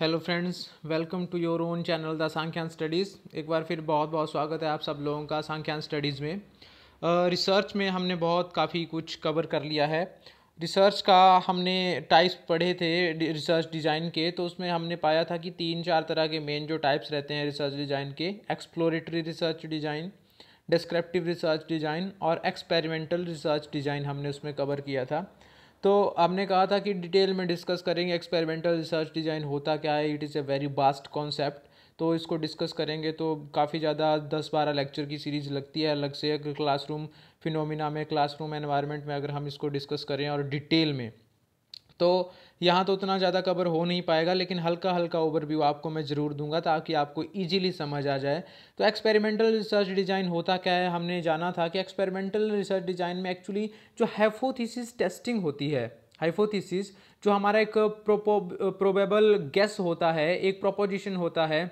hello friends welcome to your own channel the Sankhyan studies एक बार फिर बहुत बहुत स्वागत है आप सब लोगों का सांख्यान स्टडीज़ में रिसर्च uh, में हमने बहुत काफ़ी कुछ कवर कर लिया है रिसर्च का हमने टाइप्स पढ़े थे रिसर्च डिज़ाइन के तो उसमें हमने पाया था कि तीन चार तरह के मेन जो टाइप्स रहते हैं रिसर्च डिज़ाइन के exploratory research design descriptive research design और एक्सपेरिमेंटल रिसर्च डिज़ाइन हमने उसमें कवर किया था तो आपने कहा था कि डिटेल में डिस्कस करेंगे एक्सपेरिमेंटल रिसर्च डिज़ाइन होता क्या है it is a very vast concept तो इसको डिस्कस करेंगे तो काफ़ी ज़्यादा दस बारह लेक्चर की सीरीज़ लगती है अलग से अगर क्लासरूम फिनोमिना में क्लासरूम एनवायरनमेंट में अगर हम इसको डिस्कस करें और डिटेल में तो यहाँ तो उतना ज़्यादा कवर हो नहीं पाएगा लेकिन हल्का हल्का ओवरव्यू आपको मैं ज़रूर दूंगा ताकि आपको ईजिली समझ आ जाए तो एक्सपेरिमेंटल रिसर्च डिज़ाइन होता क्या है हमने जाना था कि एक्सपेरिमेंटल रिसर्च डिज़ाइन में एक्चुअली जो हैफोथीसिस टेस्टिंग होती है हाइफोथीसिस जो हमारा एक प्रोबेबल गैस होता है एक प्रोपोजिशन होता है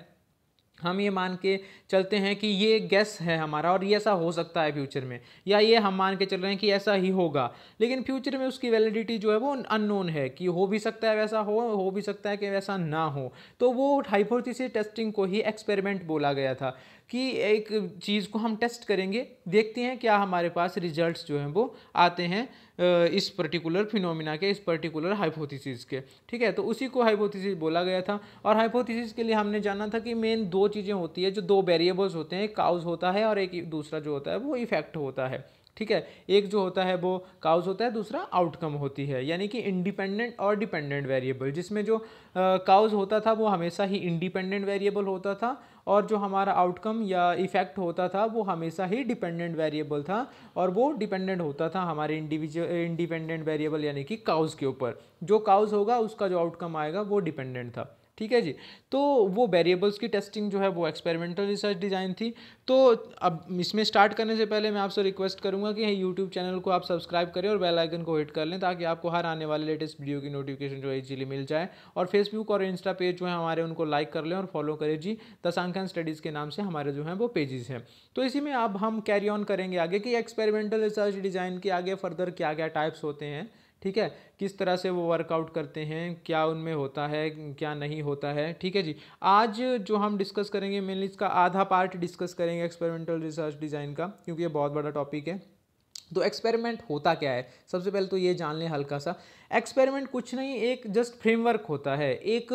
हम ये मान के चलते हैं कि ये गैस है हमारा और ये ऐसा हो सकता है फ्यूचर में या ये हम मान के चल रहे हैं कि ऐसा ही होगा लेकिन फ्यूचर में उसकी वैलिडिटी जो है वो अननोन है कि हो भी सकता है वैसा हो हो भी सकता है कि वैसा ना हो तो वो हाइपोथेसिस टेस्टिंग को ही एक्सपेरिमेंट बोला गया था कि एक चीज़ को हम टेस्ट करेंगे देखते हैं क्या हमारे पास रिजल्ट जो हैं वो आते हैं इस पर्टिकुलर फिनोमिना के इस पर्टिकुलर हाइपोथेसिस के ठीक है तो उसी को हाइपोथेसिस बोला गया था और हाइपोथेसिस के लिए हमने जाना था कि मेन दो चीज़ें होती है जो दो वेरिएबल्स होते हैं एक काउज होता है और एक दूसरा जो होता है वो इफेक्ट होता है ठीक है एक जो होता है वो काउज होता है दूसरा आउटकम होती है यानी कि इंडिपेंडेंट और डिपेंडेंट वेरिएबल जिसमें जो काउज होता था वो हमेशा ही इंडिपेंडेंट वेरिएबल होता था और जो हमारा आउटकम या इफ़ेक्ट होता था वो हमेशा ही डिपेंडेंट वेरिएबल था और वो डिपेंडेंट होता था हमारे इंडिविजुअल इंडिपेंडेंट वेरिएबल यानी कि काउज़ के ऊपर जो काउज़ होगा उसका जो आउटकम आएगा वो डिपेंडेंट था ठीक है जी तो वो वेरिएबल्स की टेस्टिंग जो है वो एक्सपेरिमेंटल रिसर्च डिज़ाइन थी तो अब इसमें स्टार्ट करने से पहले मैं आपसे रिक्वेस्ट करूँगा कि यूट्यूब चैनल को आप सब्सक्राइब करें और बेल आइकन को हिट कर लें ताकि आपको हर आने वाले लेटेस्ट वीडियो की नोटिफिकेशन जो है इजीली मिल जाए और फेसबुक और इंस्टा पेज जो है हमारे उनको लाइक कर लें और फॉलो करें जी दसांकन स्टडीज़ के नाम से हमारे जो हैं वो पेजेस हैं तो इसी में अब हम कैरी ऑन करेंगे आगे कि एक्सपेरिमेंटल रिसर्च डिज़ाइन के आगे फर्दर क्या क्या टाइप्स होते हैं ठीक है किस तरह से वो वर्कआउट करते हैं क्या उनमें होता है क्या नहीं होता है ठीक है जी आज जो हम डिस्कस करेंगे मेनली इसका आधा पार्ट डिस्कस करेंगे एक्सपेरिमेंटल रिसर्च डिज़ाइन का क्योंकि ये बहुत बड़ा टॉपिक है तो एक्सपेरिमेंट होता क्या है सबसे पहले तो ये जान लें हल्का सा एक्सपेरिमेंट कुछ नहीं एक जस्ट फ्रेमवर्क होता है एक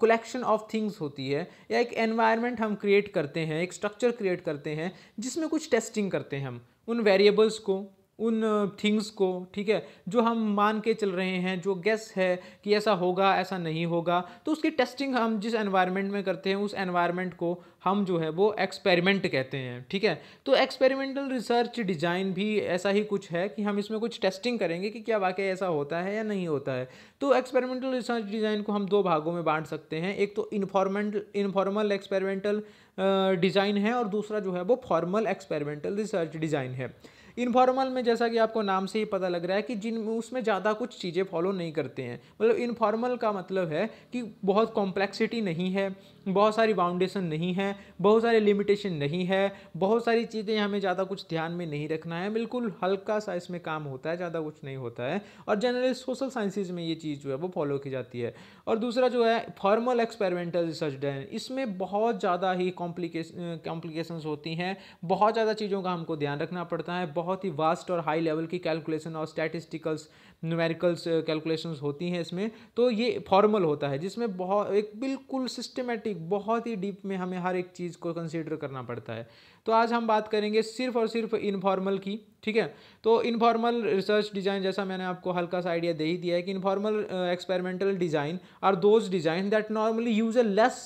कलेक्शन ऑफ थिंग्स होती है या एक एनवायरनमेंट हम क्रिएट करते हैं एक स्ट्रक्चर क्रिएट करते हैं जिसमें कुछ टेस्टिंग करते हैं हम उन वेरिएबल्स को उन थिंग्स को ठीक है जो हम मान के चल रहे हैं जो गेस है कि ऐसा होगा ऐसा नहीं होगा तो उसकी टेस्टिंग हम जिस एनवायरनमेंट में करते हैं उस एनवायरनमेंट को हम जो है वो एक्सपेरिमेंट कहते हैं ठीक है तो एक्सपेरिमेंटल रिसर्च डिज़ाइन भी ऐसा ही कुछ है कि हम इसमें कुछ टेस्टिंग करेंगे कि क्या वाकई ऐसा होता है या नहीं होता है तो एक्सपेरिमेंटल रिसर्च डिज़ाइन को हम दो भागों में बांट सकते हैं एक तो इनफॉर्मेंट इनफॉर्मल एक्सपेरिमेंटल डिज़ाइन है और दूसरा जो है वो फॉर्मल एक्सपेरिमेंटल रिसर्च डिज़ाइन है इनफॉर्मल में जैसा कि आपको नाम से ही पता लग रहा है कि जिन उसमें ज़्यादा कुछ चीज़ें फॉलो नहीं करते हैं मतलब इनफॉर्मल का मतलब है कि बहुत कॉम्प्लेक्सिटी नहीं है बहुत सारी बाउंडेशन नहीं है बहुत सारे लिमिटेशन नहीं है बहुत सारी चीज़ें हमें ज़्यादा कुछ ध्यान में नहीं रखना है बिल्कुल हल्का सा इसमें काम होता है ज़्यादा कुछ नहीं होता है और जनरली सोशल साइंसिस में ये चीज़ जो है वो फॉलो की जाती है और दूसरा जो है फॉर्मल एक्सपेरिमेंटल रिसर्च डन इसमें बहुत ज़्यादा ही कॉम्प्लिकेशन कॉम्प्लिकेशंस होती हैं बहुत ज़्यादा चीज़ों का हमको ध्यान रखना पड़ता है बहुत ही वास्ट और हाई लेवल की कैलकुलेशन और स्टैटिस्टिकल्स न्यूमेरिकल्स कैलकुलेशंस होती हैं इसमें तो ये फॉर्मल होता है जिसमें बहुत एक बिल्कुल सिस्टमेटिक बहुत ही डीप में हमें हर एक चीज़ को कंसिडर करना पड़ता है तो आज हम बात करेंगे सिर्फ और सिर्फ इनफॉर्मल की ठीक है तो इनफॉर्मल रिसर्च डिज़ाइन जैसा मैंने आपको हल्का सा आइडिया दे ही दिया है कि informal experimental design are those design that normally use a less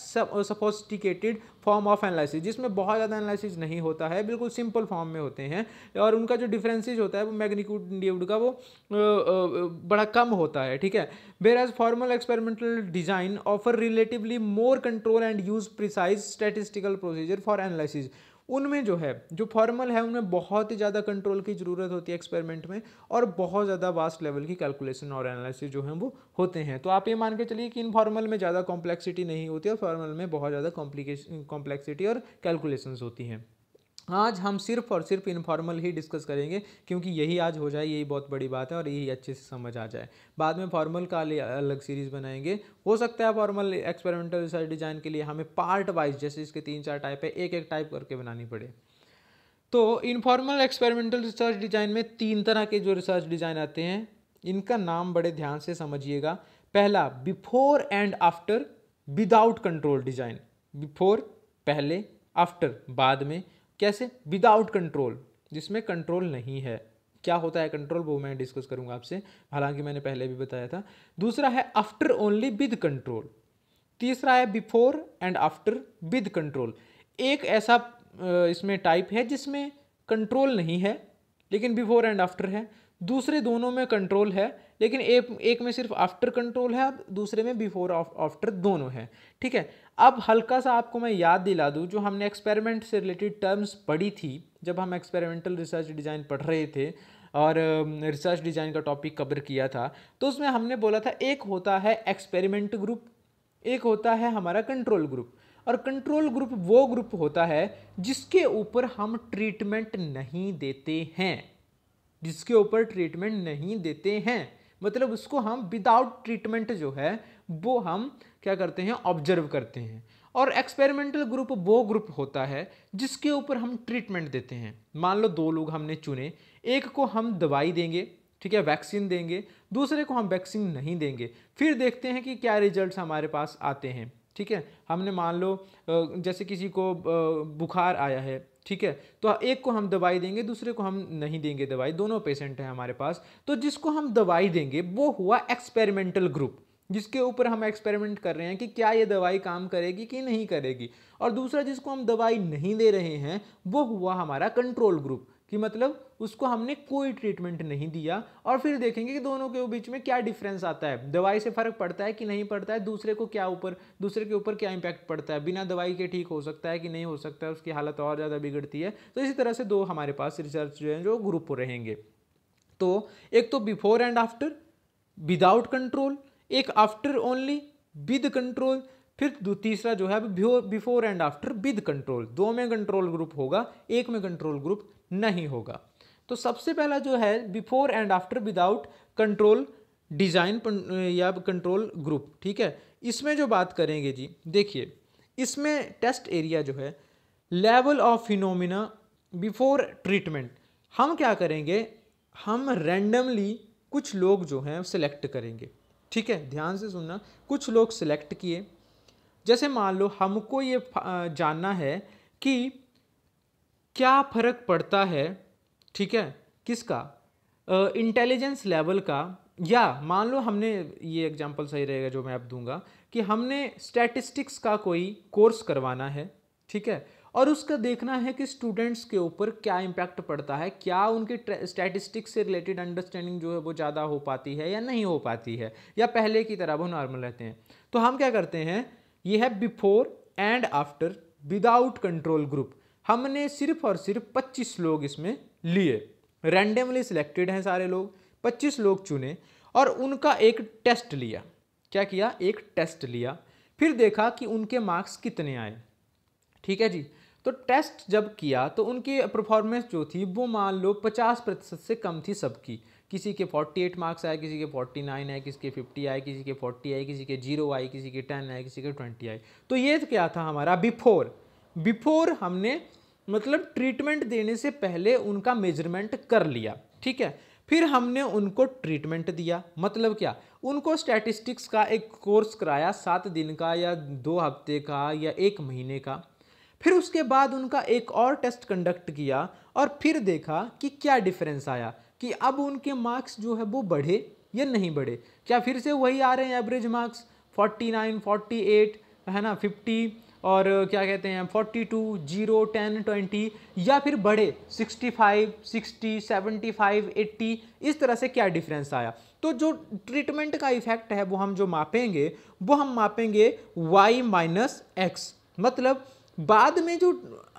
sophisticated form of analysis जिसमें बहुत ज़्यादा एनालिसिस नहीं होता है बिल्कुल सिंपल फॉर्म में होते हैं और उनका जो डिफ्रेंसिस होता है वो मैग्नीट्यूड का वो uh, uh, बड़ा कम होता है ठीक है whereas formal experimental design offer relatively more control and use precise statistical procedure for analysis उनमें जो है जो फॉर्मल है उनमें बहुत ही ज़्यादा कंट्रोल की ज़रूरत होती है एक्सपेरिमेंट में और बहुत ज़्यादा वास्ट लेवल की कैलकुलेशन और एनालिसिस जो है वो होते हैं तो आप ये मान के चलिए कि इन फॉर्मल में ज़्यादा कॉम्प्लेक्सिटी नहीं होती और फॉर्मल में बहुत ज़्यादा कॉम्प्लिकेशन कॉम्प्लेक्सिटी और कैलकुलेशंस होती हैं आज हम सिर्फ और सिर्फ इनफॉर्मल ही डिस्कस करेंगे क्योंकि यही आज हो जाए यही बहुत बड़ी बात है और यही अच्छे से समझ आ जाए बाद में फॉर्मल का अलग सीरीज़ बनाएंगे हो सकता है फॉर्मल एक्सपेरिमेंटल रिसर्च डिज़ाइन के लिए हमें पार्ट वाइज जैसे इसके तीन चार टाइप है एक एक टाइप करके बनानी पड़े तो इनफॉर्मल एक्सपेरिमेंटल रिसर्च डिज़ाइन में तीन तरह के जो रिसर्च डिज़ाइन आते हैं इनका नाम बड़े ध्यान से समझिएगा पहला before and after without control design before पहले आफ्टर बाद में कैसे विदाउट कंट्रोल जिसमें कंट्रोल नहीं है क्या होता है कंट्रोल वो मैं डिस्कस करूंगा आपसे हालांकि मैंने पहले भी बताया था दूसरा है आफ्टर ओनली विद कंट्रोल तीसरा है before and after with control एक ऐसा इसमें टाइप है जिसमें कंट्रोल नहीं है लेकिन बिफोर एंड आफ्टर है दूसरे दोनों में कंट्रोल है लेकिन एक एक में सिर्फ आफ्टर कंट्रोल है दूसरे में बिफोर आफ्टर दोनों है ठीक है अब हल्का सा आपको मैं याद दिला दूँ जो हमने एक्सपेरिमेंट से रिलेटेड टर्म्स पढ़ी थी जब हम एक्सपेरिमेंटल रिसर्च डिज़ाइन पढ़ रहे थे और रिसर्च डिज़ाइन का टॉपिक कवर किया था तो उसमें हमने बोला था एक होता है एक्सपेरिमेंट ग्रुप एक होता है हमारा कंट्रोल ग्रुप और कंट्रोल ग्रुप वो ग्रुप होता है जिसके ऊपर हम ट्रीटमेंट नहीं देते हैं जिसके ऊपर ट्रीटमेंट नहीं देते हैं मतलब उसको हम विदाउट ट्रीटमेंट जो है वो हम क्या करते हैं ऑब्जर्व करते हैं और एक्सपेरिमेंटल ग्रुप वो ग्रुप होता है जिसके ऊपर हम ट्रीटमेंट देते हैं मान लो दो लोग हमने चुने एक को हम दवाई देंगे ठीक है वैक्सीन देंगे दूसरे को हम वैक्सीन नहीं देंगे फिर देखते हैं कि क्या रिजल्ट्स हमारे पास आते हैं ठीक है हमने मान लो जैसे किसी को बुखार आया है ठीक है तो हाँ, एक को हम दवाई देंगे दूसरे को हम नहीं देंगे दवाई दोनों पेशेंट हैं हमारे पास तो जिसको हम दवाई देंगे वो हुआ एक्सपेरिमेंटल ग्रुप जिसके ऊपर हम एक्सपेरिमेंट कर रहे हैं कि क्या ये दवाई काम करेगी कि नहीं करेगी और दूसरा जिसको हम दवाई नहीं दे रहे हैं वो हुआ हमारा कंट्रोल ग्रुप कि मतलब उसको हमने कोई ट्रीटमेंट नहीं दिया और फिर देखेंगे कि दोनों के बीच में क्या डिफरेंस आता है दवाई से फ़र्क पड़ता है कि नहीं पड़ता है दूसरे को क्या ऊपर दूसरे के ऊपर क्या इम्पैक्ट पड़ता है बिना दवाई के ठीक हो सकता है कि नहीं हो सकता है उसकी हालत और ज़्यादा बिगड़ती है तो इसी तरह से दो हमारे पास रिसर्च जो है जो ग्रुप रहेंगे तो एक तो before and after without control एक आफ्टर ओनली विद कंट्रोल फिर तीसरा जो है before and after with control दो में कंट्रोल ग्रुप होगा एक में कंट्रोल ग्रुप नहीं होगा तो सबसे पहला जो है before and after without control design या कंट्रोल ग्रुप ठीक है इसमें जो बात करेंगे जी देखिए इसमें टेस्ट एरिया जो है level of phenomena before treatment हम क्या करेंगे हम रैंडमली कुछ लोग जो हैं सिलेक्ट करेंगे ठीक है ध्यान से सुनना कुछ लोग सिलेक्ट किए जैसे मान लो हमको ये जानना है कि क्या फ़र्क पड़ता है ठीक है किसका इंटेलिजेंस लेवल का या मान लो हमने ये एग्जांपल सही रहेगा जो मैं आप दूंगा कि हमने स्टैटिस्टिक्स का कोई कोर्स करवाना है ठीक है और उसका देखना है कि स्टूडेंट्स के ऊपर क्या इम्पैक्ट पड़ता है क्या उनके स्टैटिस्टिक्स से रिलेटेड अंडरस्टैंडिंग जो है वो ज़्यादा हो पाती है या नहीं हो पाती है या पहले की तरह वो नॉर्मल रहते हैं तो हम क्या करते हैं ये है before and after without control group हमने सिर्फ और सिर्फ 25 लोग इसमें लिए रैंडमली सिलेक्टेड हैं सारे लोग 25 लोग चुने और उनका एक टेस्ट लिया क्या किया एक टेस्ट लिया फिर देखा कि उनके मार्क्स कितने आए ठीक है जी तो टेस्ट जब किया तो उनकी परफॉर्मेंस जो थी वो मान लो 50 प्रतिशत से कम थी सबकी किसी के 48 मार्क्स आए किसी के 49 आए किसी के 50 आए किसी के 40 आए किसी के जीरो आए किसी के 10 आए किसी के 20 आए तो ये तो क्या था हमारा बिफोर बिफोर हमने मतलब ट्रीटमेंट देने से पहले उनका मेजरमेंट कर लिया ठीक है फिर हमने उनको ट्रीटमेंट दिया मतलब क्या उनको स्टैटिस्टिक्स का एक कोर्स कराया सात दिन का या दो हफ्ते का या एक महीने का फिर उसके बाद उनका एक और टेस्ट कंडक्ट किया और फिर देखा कि क्या डिफरेंस आया कि अब उनके मार्क्स जो है वो बढ़े या नहीं बढ़े क्या फिर से वही आ रहे हैं एवरेज मार्क्स 49, 48 है ना 50 और क्या कहते हैं 42, 0, 10, 20 या फिर बढ़े 65, 60, 75, 80 इस तरह से क्या डिफरेंस आया तो जो ट्रीटमेंट का इफेक्ट है वो हम जो मापेंगे वो हम मापेंगे y माइनस एक्स मतलब बाद में जो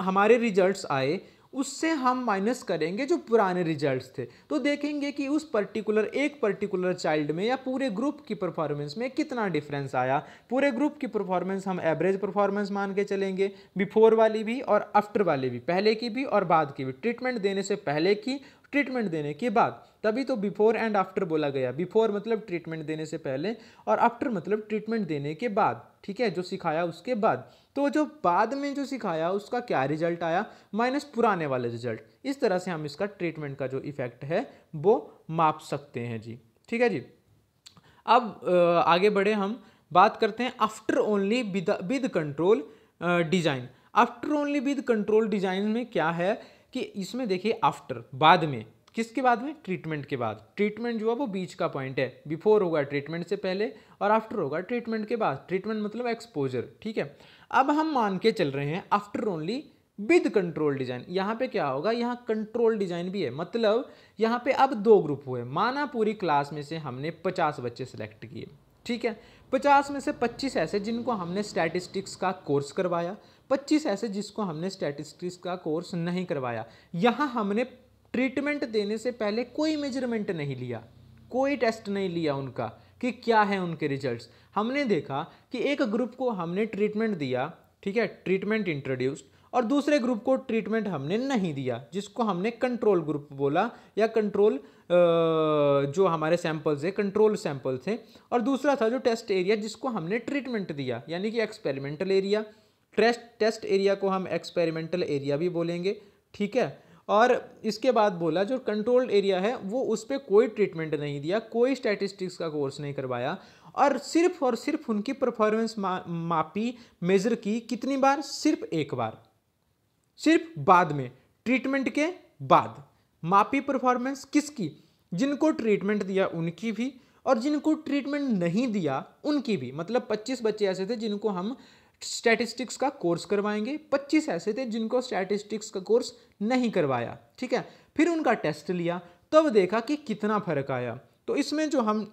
हमारे रिजल्ट्स आए उससे हम माइनस करेंगे जो पुराने रिजल्ट्स थे तो देखेंगे कि उस पर्टिकुलर एक पर्टिकुलर चाइल्ड में या पूरे ग्रुप की परफॉर्मेंस में कितना डिफरेंस आया पूरे ग्रुप की परफॉर्मेंस हम एवरेज परफॉर्मेंस मान के चलेंगे बिफोर वाली भी और आफ्टर वाली भी पहले की भी और बाद की भी ट्रीटमेंट देने से पहले की ट्रीटमेंट देने के बाद तभी तो बिफोर एंड आफ्टर बोला गया बिफोर मतलब ट्रीटमेंट देने से पहले और आफ्टर मतलब ट्रीटमेंट देने के बाद ठीक है जो सिखाया उसके बाद तो जो बाद में जो सिखाया उसका क्या रिजल्ट आया माइनस पुराने वाले रिजल्ट इस तरह से हम इसका ट्रीटमेंट का जो इफेक्ट है वो माप सकते हैं जी ठीक है जी अब आगे बढ़े हम बात करते हैं after only with with control design after only with control design में क्या है कि इसमें देखिए आफ्टर बाद में किसके बाद में ट्रीटमेंट के बाद ट्रीटमेंट जो है वो बीच का पॉइंट है बिफोर होगा ट्रीटमेंट से पहले और आफ्टर होगा ट्रीटमेंट के बाद ट्रीटमेंट मतलब एक्सपोजर ठीक है अब हम मान के चल रहे हैं after only with control design यहाँ पे क्या होगा यहाँ कंट्रोल डिजाइन भी है मतलब यहाँ पे अब दो ग्रुप हुए माना पूरी क्लास में से हमने पचास बच्चे सेलेक्ट किए ठीक है पचास में से पच्चीस ऐसे जिनको हमने स्टैटिस्टिक्स का कोर्स करवाया पच्चीस ऐसे जिसको हमने स्टैटिस्टिक्स का कोर्स नहीं करवाया यहाँ हमने ट्रीटमेंट देने से पहले कोई मेजरमेंट नहीं लिया कोई टेस्ट नहीं लिया उनका कि क्या है उनके रिजल्ट्स हमने देखा कि एक ग्रुप को हमने ट्रीटमेंट दिया ठीक है ट्रीटमेंट इंट्रोड्यूस्ड और दूसरे ग्रुप को ट्रीटमेंट हमने नहीं दिया जिसको हमने कंट्रोल ग्रुप बोला या कंट्रोल जो हमारे सैंपल्स हैं कंट्रोल सैंपल थे और दूसरा था जो टेस्ट एरिया जिसको हमने ट्रीटमेंट दिया यानी कि experimental area test test area को हम एक्सपेरिमेंटल एरिया भी बोलेंगे ठीक है और इसके बाद बोला जो कंट्रोल्ड एरिया है वो उस पर कोई ट्रीटमेंट नहीं दिया कोई स्टैटिस्टिक्स का कोर्स नहीं करवाया और सिर्फ और सिर्फ उनकी परफॉर्मेंस मा, मापी मेज़र की कितनी बार सिर्फ एक बार सिर्फ बाद में ट्रीटमेंट के बाद मापी परफॉर्मेंस किसकी जिनको ट्रीटमेंट दिया उनकी भी और जिनको ट्रीटमेंट नहीं दिया उनकी भी मतलब 25 बच्चे ऐसे थे जिनको हम स्टैटिस्टिक्स का कोर्स करवाएंगे 25 ऐसे थे जिनको स्टैटिस्टिक्स का कोर्स नहीं करवाया ठीक है फिर उनका टेस्ट लिया तब देखा कि कितना फर्क आया तो इसमें जो हम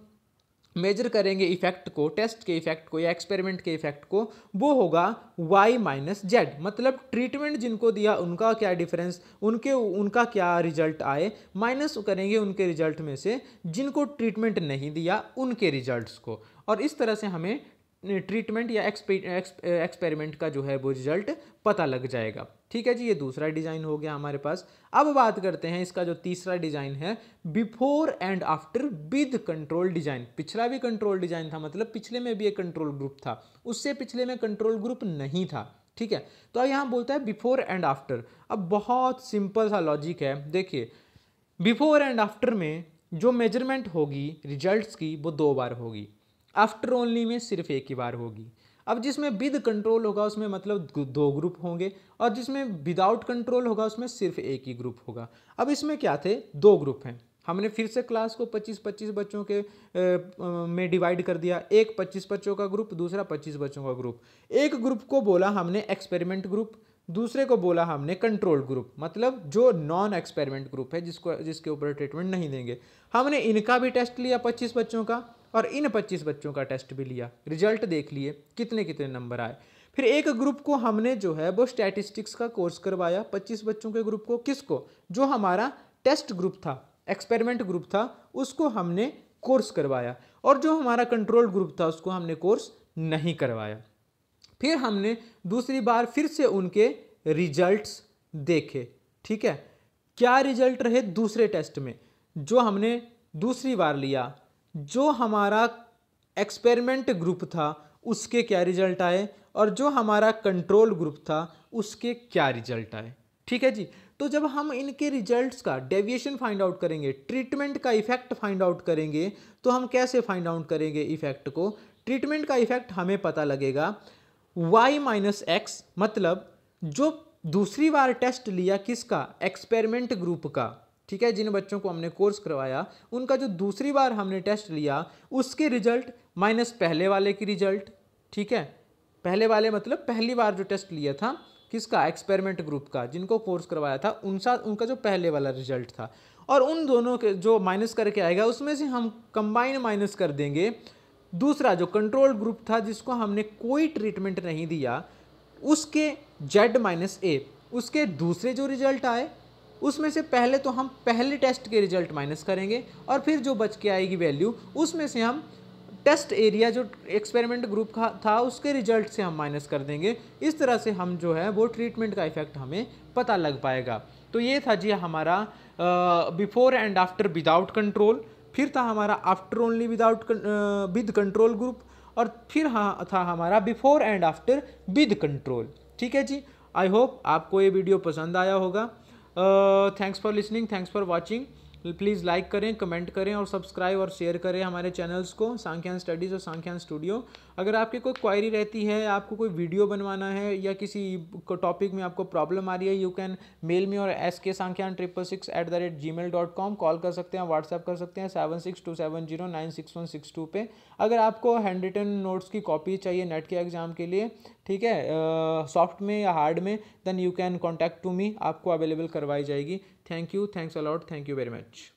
मेजर करेंगे इफेक्ट को टेस्ट के इफेक्ट को या एक्सपेरिमेंट के इफेक्ट को वो होगा वाई माइनस जेड मतलब ट्रीटमेंट जिनको दिया उनका क्या डिफरेंस उनके उनका क्या रिजल्ट आए माइनस करेंगे उनके रिजल्ट में से जिनको ट्रीटमेंट नहीं दिया उनके रिजल्ट्स को और इस तरह से हमें ट्रीटमेंट या एक्सपेरिमेंट का जो है वो रिजल्ट पता लग जाएगा ठीक है जी ये दूसरा डिज़ाइन हो गया हमारे पास अब बात करते हैं इसका जो तीसरा डिज़ाइन है before and after with control design पिछला भी कंट्रोल डिज़ाइन था मतलब पिछले में भी एक कंट्रोल ग्रुप था उससे पिछले में कंट्रोल ग्रुप नहीं था ठीक है तो अब यहाँ बोलता है बिफोर एंड आफ्टर अब बहुत सिंपल सा लॉजिक है देखिए बिफोर एंड आफ्टर में जो मेजरमेंट होगी रिजल्ट्स की वो दो बार होगी आफ्टर ओनली में सिर्फ एक ही बार होगी अब जिसमें विद कंट्रोल होगा उसमें मतलब दो ग्रुप होंगे और जिसमें विदाउट कंट्रोल होगा उसमें सिर्फ एक ही ग्रुप होगा अब इसमें क्या थे दो ग्रुप हैं हमने फिर से क्लास को 25-25 बच्चों के ए, में डिवाइड कर दिया एक 25 बच्चों का ग्रुप दूसरा 25 बच्चों का ग्रुप एक ग्रुप को बोला हमने एक्सपेरिमेंट ग्रुप दूसरे को बोला हमने कंट्रोल ग्रुप मतलब जो नॉन एक्सपेरिमेंट ग्रुप है जिसको जिसके ऊपर ट्रीटमेंट नहीं देंगे हमने इनका भी टेस्ट लिया पच्चीस बच्चों का और इन 25 बच्चों का टेस्ट भी लिया रिजल्ट देख लिए कितने कितने नंबर आए फिर एक ग्रुप को हमने जो है वो स्टैटिस्टिक्स का कोर्स करवाया 25 बच्चों के ग्रुप को किसको जो हमारा टेस्ट ग्रुप था एक्सपेरिमेंट ग्रुप था उसको हमने कोर्स करवाया और जो हमारा कंट्रोल ग्रुप था उसको हमने कोर्स नहीं करवाया फिर हमने दूसरी बार फिर से उनके रिजल्ट्स देखे ठीक है क्या रिजल्ट रहे दूसरे टेस्ट में जो हमने दूसरी बार लिया जो हमारा एक्सपेरिमेंट ग्रुप था उसके क्या रिजल्ट आए और जो हमारा कंट्रोल ग्रुप था उसके क्या रिजल्ट आए ठीक है जी तो जब हम इनके रिजल्ट्स का डेविएशन फाइंड आउट करेंगे ट्रीटमेंट का इफेक्ट फाइंड आउट करेंगे तो हम कैसे फाइंड आउट करेंगे इफेक्ट को ट्रीटमेंट का इफेक्ट हमें पता लगेगा y माइनस एक्स मतलब जो दूसरी बार टेस्ट लिया किसका एक्सपेरिमेंट ग्रुप का ठीक है जिन बच्चों को हमने कोर्स करवाया उनका जो दूसरी बार हमने टेस्ट लिया उसके रिजल्ट माइनस पहले वाले की रिजल्ट ठीक है पहले वाले मतलब पहली बार जो टेस्ट लिया था किसका एक्सपेरिमेंट ग्रुप का जिनको कोर्स करवाया था उनसा उनका जो पहले वाला रिजल्ट था और उन दोनों के जो माइनस करके आएगा उसमें से हम कंबाइन माइनस कर देंगे दूसरा जो कंट्रोल ग्रुप था जिसको हमने कोई ट्रीटमेंट नहीं दिया उसके जेड माइनस ए उसके दूसरे जो रिजल्ट आए उसमें से पहले तो हम पहले टेस्ट के रिजल्ट माइनस करेंगे और फिर जो बच के आएगी वैल्यू उसमें से हम टेस्ट एरिया जो एक्सपेरिमेंट ग्रुप का था उसके रिजल्ट से हम माइनस कर देंगे इस तरह से हम जो है वो ट्रीटमेंट का इफेक्ट हमें पता लग पाएगा तो ये था जी हमारा before and after without control फिर था हमारा after only without with control group और फिर हाँ था हमारा before and after with control ठीक है जी आई होप आपको ये वीडियो पसंद आया होगा thanks for listening thanks for watching please like करें कमेंट करें और सब्सक्राइब और शेयर करें हमारे चैनल्स को सांख्यान स्टडीज़ और सांख्यान स्टूडियो अगर आपकी कोई क्वायरी रहती है आपको कोई वीडियो बनवाना है या किसी टॉपिक में आपको प्रॉब्लम आ रही है यू कैन मेल मी और S K Sankhyan triple six eight the rate Gmail dot com call कर सकते हैं व्हाट्सएप कर सकते हैं seven six two seven zero nine six one six two पे अगर आपको हैंड रिटन नोट्स की कॉपी चाहिए नेट के एग्ज़ाम के लिए ठीक है सॉफ्ट में या हार्ड में then you can contact to me आपको अवेलेबल करवाई जाएगी thank you thanks a lot thank you very much